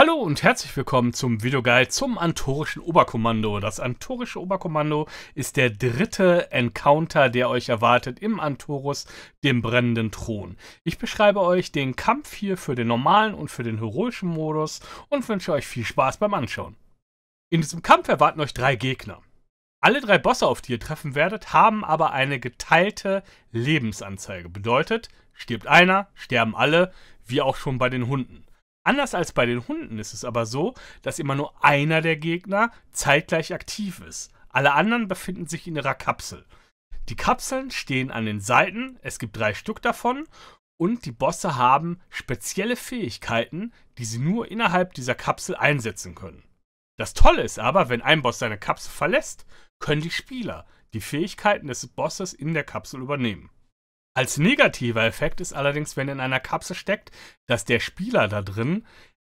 Hallo und herzlich willkommen zum Videoguide zum Antorischen Oberkommando. Das Antorische Oberkommando ist der dritte Encounter, der euch erwartet im Antorus, dem brennenden Thron. Ich beschreibe euch den Kampf hier für den normalen und für den heroischen Modus und wünsche euch viel Spaß beim Anschauen. In diesem Kampf erwarten euch drei Gegner. Alle drei Bosse, auf die ihr treffen werdet, haben aber eine geteilte Lebensanzeige. Bedeutet, stirbt einer, sterben alle, wie auch schon bei den Hunden. Anders als bei den Hunden ist es aber so, dass immer nur einer der Gegner zeitgleich aktiv ist. Alle anderen befinden sich in ihrer Kapsel. Die Kapseln stehen an den Seiten, es gibt drei Stück davon, und die Bosse haben spezielle Fähigkeiten, die sie nur innerhalb dieser Kapsel einsetzen können. Das Tolle ist aber, wenn ein Boss seine Kapsel verlässt, können die Spieler die Fähigkeiten des Bosses in der Kapsel übernehmen. Als negativer Effekt ist allerdings, wenn in einer Kapsel steckt, dass der Spieler da drin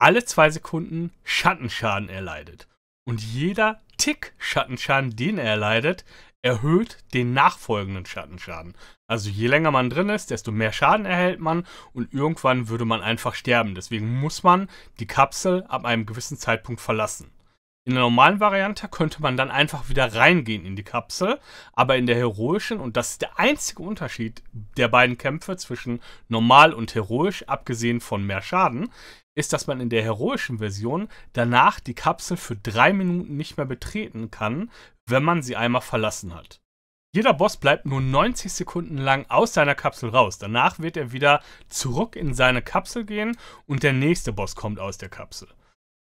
alle zwei Sekunden Schattenschaden erleidet. Und jeder Tick Schattenschaden, den er erleidet, erhöht den nachfolgenden Schattenschaden. Also je länger man drin ist, desto mehr Schaden erhält man und irgendwann würde man einfach sterben. Deswegen muss man die Kapsel ab einem gewissen Zeitpunkt verlassen. In der normalen Variante könnte man dann einfach wieder reingehen in die Kapsel, aber in der heroischen, und das ist der einzige Unterschied der beiden Kämpfe zwischen normal und heroisch, abgesehen von mehr Schaden, ist, dass man in der heroischen Version danach die Kapsel für drei Minuten nicht mehr betreten kann, wenn man sie einmal verlassen hat. Jeder Boss bleibt nur 90 Sekunden lang aus seiner Kapsel raus. Danach wird er wieder zurück in seine Kapsel gehen und der nächste Boss kommt aus der Kapsel.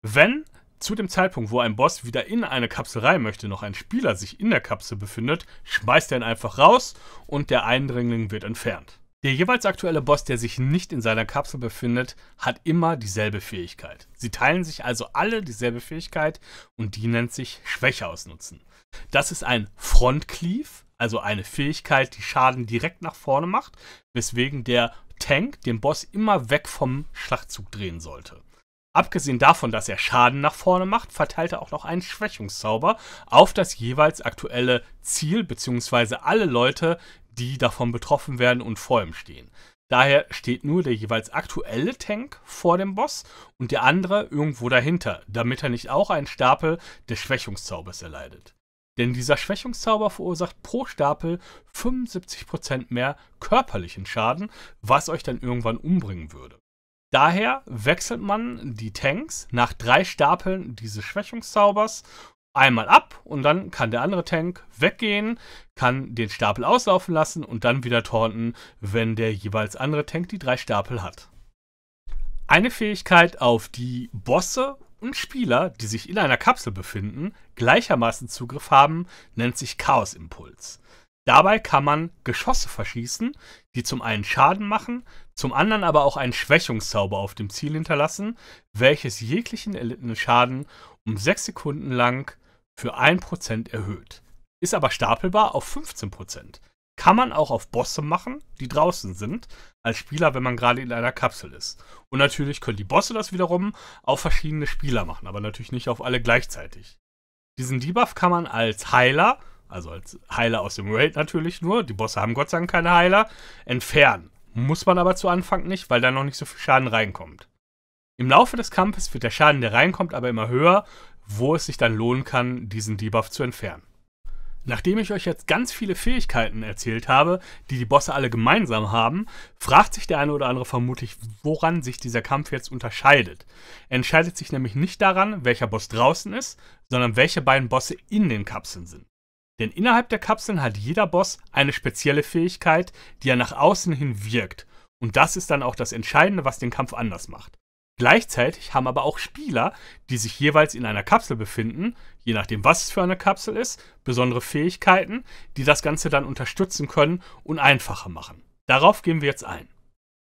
Wenn zu dem Zeitpunkt, wo ein Boss wieder in eine Kapsel rein möchte, noch ein Spieler sich in der Kapsel befindet, schmeißt er ihn einfach raus und der Eindringling wird entfernt. Der jeweils aktuelle Boss, der sich nicht in seiner Kapsel befindet, hat immer dieselbe Fähigkeit. Sie teilen sich also alle dieselbe Fähigkeit und die nennt sich Schwäche ausnutzen. Das ist ein Frontcleave, also eine Fähigkeit, die Schaden direkt nach vorne macht, weswegen der Tank den Boss immer weg vom Schlachtzug drehen sollte. Abgesehen davon, dass er Schaden nach vorne macht, verteilt er auch noch einen Schwächungszauber auf das jeweils aktuelle Ziel bzw. alle Leute, die davon betroffen werden und vor ihm stehen. Daher steht nur der jeweils aktuelle Tank vor dem Boss und der andere irgendwo dahinter, damit er nicht auch einen Stapel des Schwächungszaubers erleidet. Denn dieser Schwächungszauber verursacht pro Stapel 75% mehr körperlichen Schaden, was euch dann irgendwann umbringen würde. Daher wechselt man die Tanks nach drei Stapeln dieses Schwächungszaubers einmal ab und dann kann der andere Tank weggehen, kann den Stapel auslaufen lassen und dann wieder taunten, wenn der jeweils andere Tank die drei Stapel hat. Eine Fähigkeit, auf die Bosse und Spieler, die sich in einer Kapsel befinden, gleichermaßen Zugriff haben, nennt sich Chaosimpuls. Dabei kann man Geschosse verschießen, die zum einen Schaden machen, zum anderen aber auch einen Schwächungszauber auf dem Ziel hinterlassen, welches jeglichen erlittenen Schaden um 6 Sekunden lang für 1% erhöht. Ist aber stapelbar auf 15%. Kann man auch auf Bosse machen, die draußen sind, als Spieler, wenn man gerade in einer Kapsel ist. Und natürlich können die Bosse das wiederum auf verschiedene Spieler machen, aber natürlich nicht auf alle gleichzeitig. Diesen Debuff kann man als Heiler, also als Heiler aus dem Raid natürlich nur, die Bosse haben Gott sei Dank keine Heiler, entfernen. Muss man aber zu Anfang nicht, weil da noch nicht so viel Schaden reinkommt. Im Laufe des Kampfes wird der Schaden, der reinkommt, aber immer höher, wo es sich dann lohnen kann, diesen Debuff zu entfernen. Nachdem ich euch jetzt ganz viele Fähigkeiten erzählt habe, die die Bosse alle gemeinsam haben, fragt sich der eine oder andere vermutlich, woran sich dieser Kampf jetzt unterscheidet. Er entscheidet sich nämlich nicht daran, welcher Boss draußen ist, sondern welche beiden Bosse in den Kapseln sind. Denn innerhalb der Kapseln hat jeder Boss eine spezielle Fähigkeit, die er nach außen hin wirkt. Und das ist dann auch das Entscheidende, was den Kampf anders macht. Gleichzeitig haben aber auch Spieler, die sich jeweils in einer Kapsel befinden, je nachdem was es für eine Kapsel ist, besondere Fähigkeiten, die das Ganze dann unterstützen können und einfacher machen. Darauf gehen wir jetzt ein.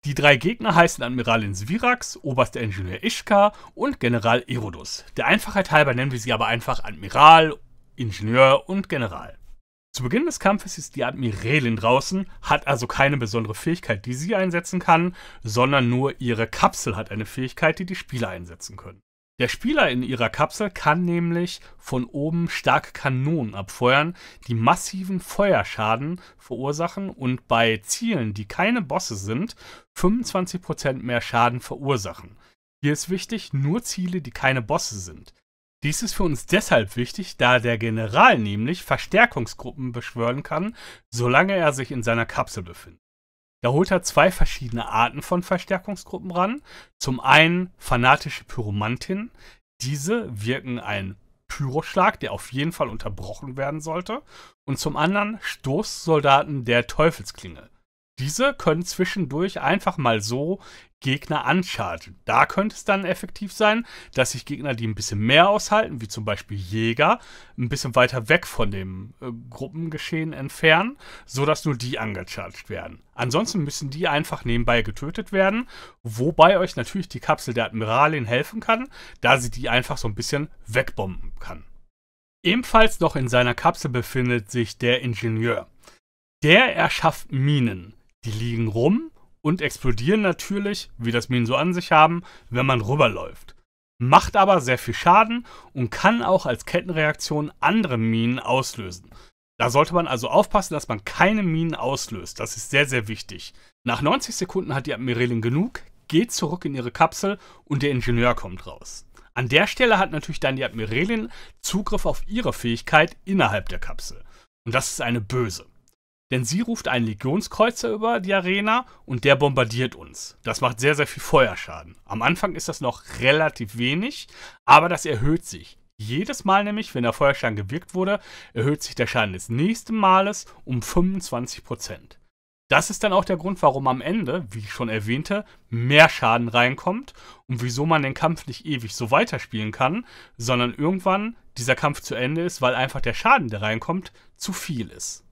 Die drei Gegner heißen Admiralin Svirax, Oberster Ingenieur Ishka und General Erodus. Der Einfachheit halber nennen wir sie aber einfach Admiral Ingenieur und General. Zu Beginn des Kampfes ist die Admirälin draußen, hat also keine besondere Fähigkeit, die sie einsetzen kann, sondern nur ihre Kapsel hat eine Fähigkeit, die die Spieler einsetzen können. Der Spieler in ihrer Kapsel kann nämlich von oben starke Kanonen abfeuern, die massiven Feuerschaden verursachen und bei Zielen, die keine Bosse sind, 25% mehr Schaden verursachen. Hier ist wichtig, nur Ziele, die keine Bosse sind. Dies ist für uns deshalb wichtig, da der General nämlich Verstärkungsgruppen beschwören kann, solange er sich in seiner Kapsel befindet. Da holt er zwei verschiedene Arten von Verstärkungsgruppen ran. Zum einen fanatische Pyromantinnen. Diese wirken einen Pyroschlag, der auf jeden Fall unterbrochen werden sollte. Und zum anderen Stoßsoldaten der Teufelsklinge. Diese können zwischendurch einfach mal so Gegner anchargen. Da könnte es dann effektiv sein, dass sich Gegner, die ein bisschen mehr aushalten, wie zum Beispiel Jäger, ein bisschen weiter weg von dem äh, Gruppengeschehen entfernen, sodass nur die angecharged werden. Ansonsten müssen die einfach nebenbei getötet werden, wobei euch natürlich die Kapsel der Admiralin helfen kann, da sie die einfach so ein bisschen wegbomben kann. Ebenfalls noch in seiner Kapsel befindet sich der Ingenieur. Der erschafft Minen. Die liegen rum und explodieren natürlich, wie das Minen so an sich haben, wenn man rüberläuft. Macht aber sehr viel Schaden und kann auch als Kettenreaktion andere Minen auslösen. Da sollte man also aufpassen, dass man keine Minen auslöst. Das ist sehr, sehr wichtig. Nach 90 Sekunden hat die Admiralin genug, geht zurück in ihre Kapsel und der Ingenieur kommt raus. An der Stelle hat natürlich dann die Admiralin Zugriff auf ihre Fähigkeit innerhalb der Kapsel. Und das ist eine böse denn sie ruft einen Legionskreuzer über die Arena und der bombardiert uns. Das macht sehr, sehr viel Feuerschaden. Am Anfang ist das noch relativ wenig, aber das erhöht sich. Jedes Mal nämlich, wenn der Feuerschaden gewirkt wurde, erhöht sich der Schaden des nächsten Males um 25%. Das ist dann auch der Grund, warum am Ende, wie ich schon erwähnte, mehr Schaden reinkommt und wieso man den Kampf nicht ewig so weiterspielen kann, sondern irgendwann dieser Kampf zu Ende ist, weil einfach der Schaden, der reinkommt, zu viel ist.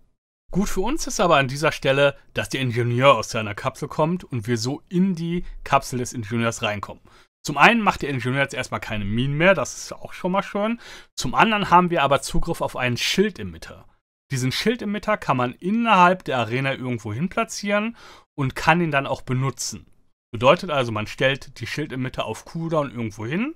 Gut für uns ist aber an dieser Stelle, dass der Ingenieur aus seiner Kapsel kommt und wir so in die Kapsel des Ingenieurs reinkommen. Zum einen macht der Ingenieur jetzt erstmal keine Minen mehr, das ist auch schon mal schön. Zum anderen haben wir aber Zugriff auf einen Schildemitter. Diesen Schildemitter kann man innerhalb der Arena irgendwo hin platzieren und kann ihn dann auch benutzen. Bedeutet also, man stellt die Schildemitter auf Cooldown irgendwo hin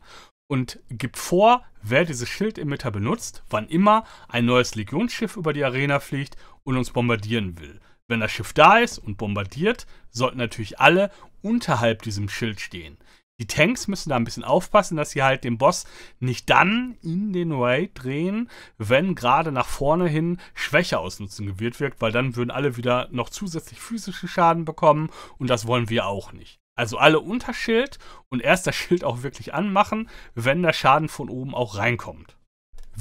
und gibt vor, wer dieses Schildemitter benutzt, wann immer ein neues Legionsschiff über die Arena fliegt und uns bombardieren will. Wenn das Schiff da ist und bombardiert, sollten natürlich alle unterhalb diesem Schild stehen. Die Tanks müssen da ein bisschen aufpassen, dass sie halt den Boss nicht dann in den Raid drehen, wenn gerade nach vorne hin Schwäche ausnutzen gewirkt wird, weil dann würden alle wieder noch zusätzlich physischen Schaden bekommen und das wollen wir auch nicht. Also alle unter Schild und erst das Schild auch wirklich anmachen, wenn der Schaden von oben auch reinkommt.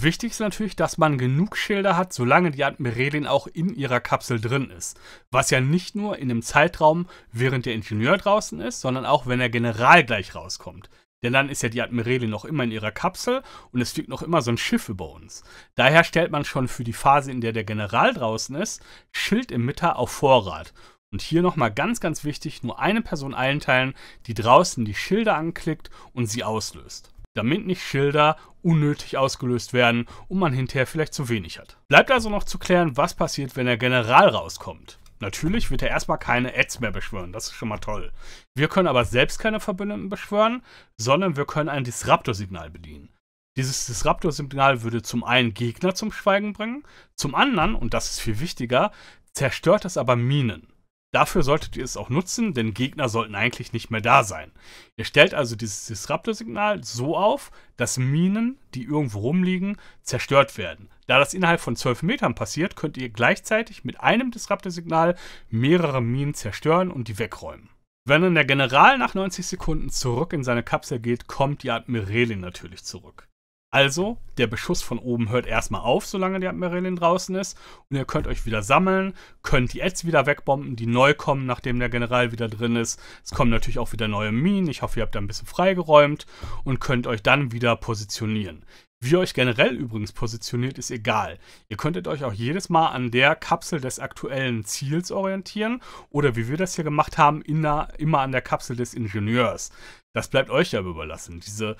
Wichtig ist natürlich, dass man genug Schilder hat, solange die Admiralin auch in ihrer Kapsel drin ist. Was ja nicht nur in dem Zeitraum, während der Ingenieur draußen ist, sondern auch, wenn der General gleich rauskommt. Denn dann ist ja die Admiralin noch immer in ihrer Kapsel und es fliegt noch immer so ein Schiff über uns. Daher stellt man schon für die Phase, in der der General draußen ist, Schild im Mitter auf Vorrat. Und hier nochmal ganz, ganz wichtig, nur eine Person einteilen, die draußen die Schilder anklickt und sie auslöst damit nicht Schilder unnötig ausgelöst werden und man hinterher vielleicht zu wenig hat. Bleibt also noch zu klären, was passiert, wenn der General rauskommt. Natürlich wird er erstmal keine Ads mehr beschwören, das ist schon mal toll. Wir können aber selbst keine Verbündeten beschwören, sondern wir können ein Disruptor-Signal bedienen. Dieses Disruptor-Signal würde zum einen Gegner zum Schweigen bringen, zum anderen, und das ist viel wichtiger, zerstört es aber Minen. Dafür solltet ihr es auch nutzen, denn Gegner sollten eigentlich nicht mehr da sein. Ihr stellt also dieses Disruptor-Signal so auf, dass Minen, die irgendwo rumliegen, zerstört werden. Da das innerhalb von 12 Metern passiert, könnt ihr gleichzeitig mit einem Disruptor-Signal mehrere Minen zerstören und die wegräumen. Wenn dann der General nach 90 Sekunden zurück in seine Kapsel geht, kommt die Admiralin natürlich zurück. Also, der Beschuss von oben hört erstmal auf, solange die Admiralin draußen ist. Und ihr könnt euch wieder sammeln, könnt die Ads wieder wegbomben, die neu kommen, nachdem der General wieder drin ist. Es kommen natürlich auch wieder neue Minen. Ich hoffe, ihr habt da ein bisschen freigeräumt und könnt euch dann wieder positionieren. Wie ihr euch generell übrigens positioniert, ist egal. Ihr könntet euch auch jedes Mal an der Kapsel des aktuellen Ziels orientieren oder wie wir das hier gemacht haben, der, immer an der Kapsel des Ingenieurs. Das bleibt euch ja überlassen. Diese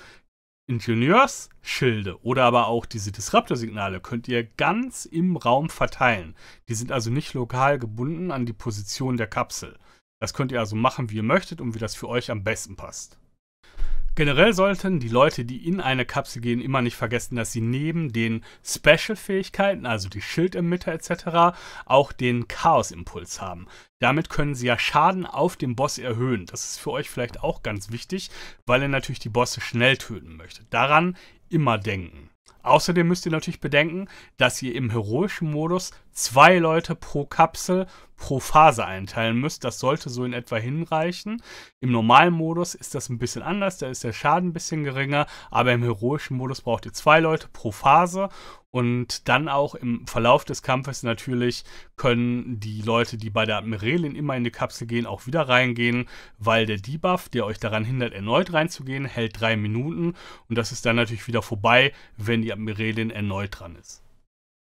Ingenieursschilde oder aber auch diese Disruptorsignale könnt ihr ganz im Raum verteilen. Die sind also nicht lokal gebunden an die Position der Kapsel. Das könnt ihr also machen, wie ihr möchtet und wie das für euch am besten passt. Generell sollten die Leute, die in eine Kapsel gehen, immer nicht vergessen, dass sie neben den Special-Fähigkeiten, also die Schildermitter etc., auch den Chaos-Impuls haben. Damit können sie ja Schaden auf dem Boss erhöhen. Das ist für euch vielleicht auch ganz wichtig, weil ihr natürlich die Bosse schnell töten möchtet. Daran immer denken. Außerdem müsst ihr natürlich bedenken, dass ihr im heroischen Modus zwei Leute pro Kapsel pro Phase einteilen müsst. Das sollte so in etwa hinreichen. Im normalen Modus ist das ein bisschen anders, da ist der Schaden ein bisschen geringer, aber im heroischen Modus braucht ihr zwei Leute pro Phase und dann auch im Verlauf des Kampfes natürlich können die Leute, die bei der Admiralin immer in die Kapsel gehen, auch wieder reingehen, weil der Debuff, der euch daran hindert, erneut reinzugehen, hält drei Minuten. Und das ist dann natürlich wieder vorbei, wenn die Admiralin erneut dran ist.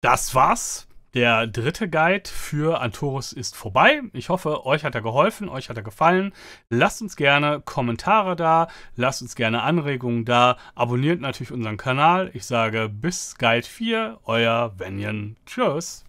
Das war's der dritte Guide für Antorus ist vorbei. Ich hoffe, euch hat er geholfen, euch hat er gefallen. Lasst uns gerne Kommentare da, lasst uns gerne Anregungen da, abonniert natürlich unseren Kanal. Ich sage bis Guide 4, euer Venjen. Tschüss.